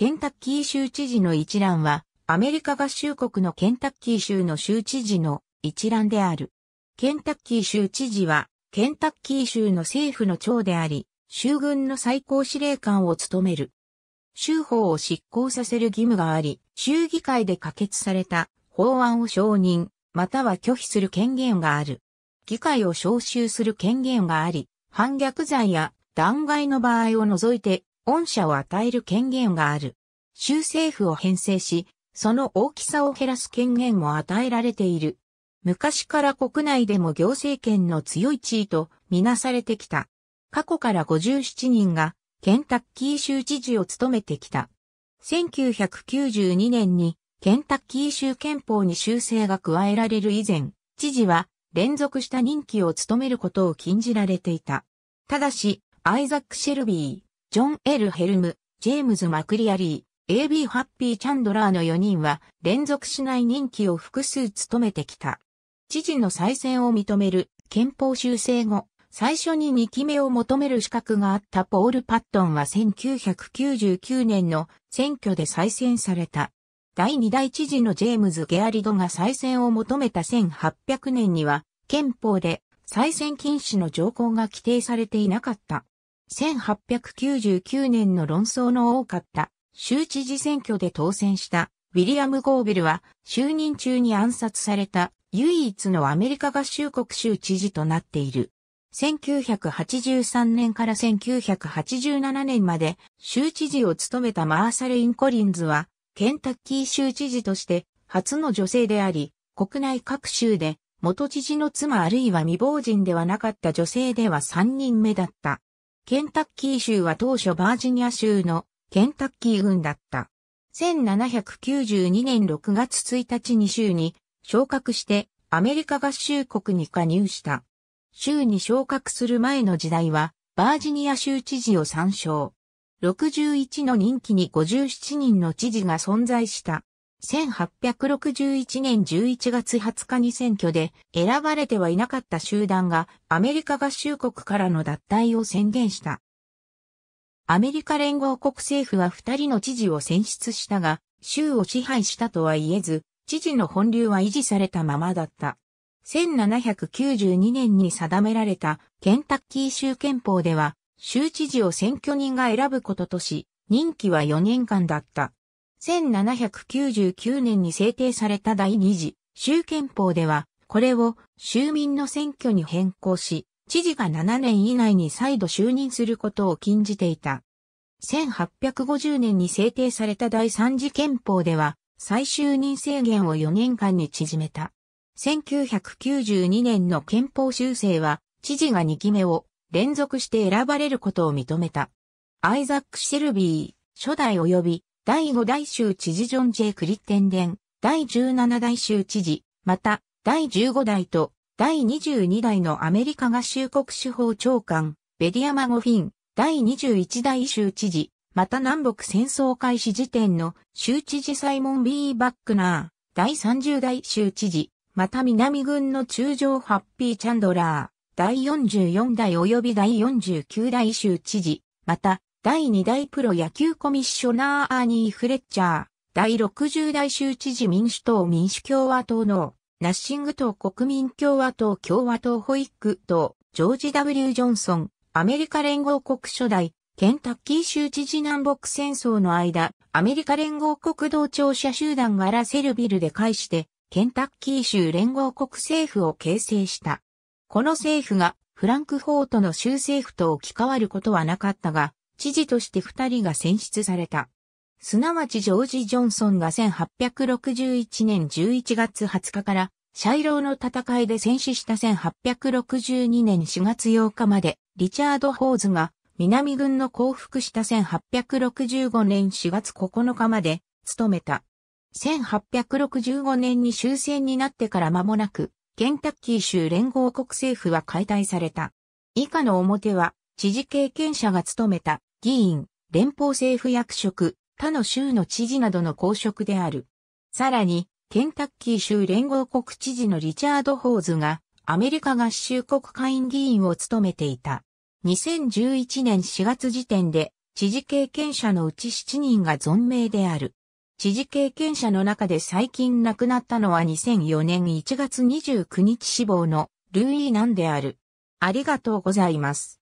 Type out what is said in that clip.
ケンタッキー州知事の一覧は、アメリカ合衆国のケンタッキー州の州知事の一覧である。ケンタッキー州知事は、ケンタッキー州の政府の長であり、州軍の最高司令官を務める。州法を執行させる義務があり、州議会で可決された法案を承認、または拒否する権限がある。議会を招集する権限があり、反逆罪や弾劾の場合を除いて御社を与える権限がある。州政府を編成し、その大きさを減らす権限も与えられている。昔から国内でも行政権の強い地位とみなされてきた。過去から57人がケンタッキー州知事を務めてきた。1992年にケンタッキー州憲法に修正が加えられる以前、知事は連続した任期を務めることを禁じられていた。ただし、アイザック・シェルビー。ジョン・エル・ヘルム、ジェームズ・マクリアリー、AB ハッピー・チャンドラーの4人は連続しない任期を複数務めてきた。知事の再選を認める憲法修正後、最初に2期目を求める資格があったポール・パットンは1999年の選挙で再選された。第2代知事のジェームズ・ゲアリドが再選を求めた1800年には、憲法で再選禁止の条項が規定されていなかった。1899年の論争の多かった州知事選挙で当選したウィリアム・ゴーベルは就任中に暗殺された唯一のアメリカ合衆国州知事となっている。1983年から1987年まで州知事を務めたマーサル・イン・コリンズはケンタッキー州知事として初の女性であり、国内各州で元知事の妻あるいは未亡人ではなかった女性では3人目だった。ケンタッキー州は当初バージニア州のケンタッキー郡だった。1792年6月1日に州に昇格してアメリカ合衆国に加入した。州に昇格する前の時代はバージニア州知事を参照。61の任期に57人の知事が存在した。1861年11月20日に選挙で選ばれてはいなかった集団がアメリカ合衆国からの脱退を宣言した。アメリカ連合国政府は2人の知事を選出したが、州を支配したとは言えず、知事の本流は維持されたままだった。1792年に定められたケンタッキー州憲法では、州知事を選挙人が選ぶこととし、任期は4年間だった。1799年に制定された第2次州憲法では、これを州民の選挙に変更し、知事が7年以内に再度就任することを禁じていた。1850年に制定された第3次憲法では、再就任制限を4年間に縮めた。1992年の憲法修正は、知事が2期目を連続して選ばれることを認めた。アイザック・シェルビー、初代及び第5代州知事ジョン・ジェ・クリッテンデン、第17代州知事、また、第15代と、第22代のアメリカ合衆国司法長官、ベディアマ・ゴフィン、第21代州知事、また南北戦争開始時点の州知事サイモン・ビー・バックナー、第30代州知事、また南軍の中将ハッピー・チャンドラー、第44代及び第49代州知事、また第2代プロ野球コミッショナーアーニー・フレッチャー、第60代州知事民主党民主共和党の、ナッシング党国民共和党共和党ホイック党、ジョージ・ W・ ジョンソン、アメリカ連合国初代、ケンタッキー州知事南北戦争の間、アメリカ連合国同庁舎集団がラセルビルで介して、ケンタッキー州連合国政府を形成した。この政府がフランクフォートの州政府と置き換わることはなかったが、知事として二人が選出された。すなわちジョージ・ジョンソンが1861年11月20日から、シャイローの戦いで戦死した1862年4月8日まで、リチャード・ホーズが南軍の降伏した1865年4月9日まで務めた。1865年に終戦になってから間もなく、ケンタッキー州連合国政府は解体された。以下の表は、知事経験者が務めた議員、連邦政府役職、他の州の知事などの公職である。さらに、ケンタッキー州連合国知事のリチャード・ホーズが、アメリカ合衆国会議員を務めていた。2011年4月時点で、知事経験者のうち7人が存命である。知事経験者の中で最近亡くなったのは2004年1月29日死亡のルイナンである。ありがとうございます。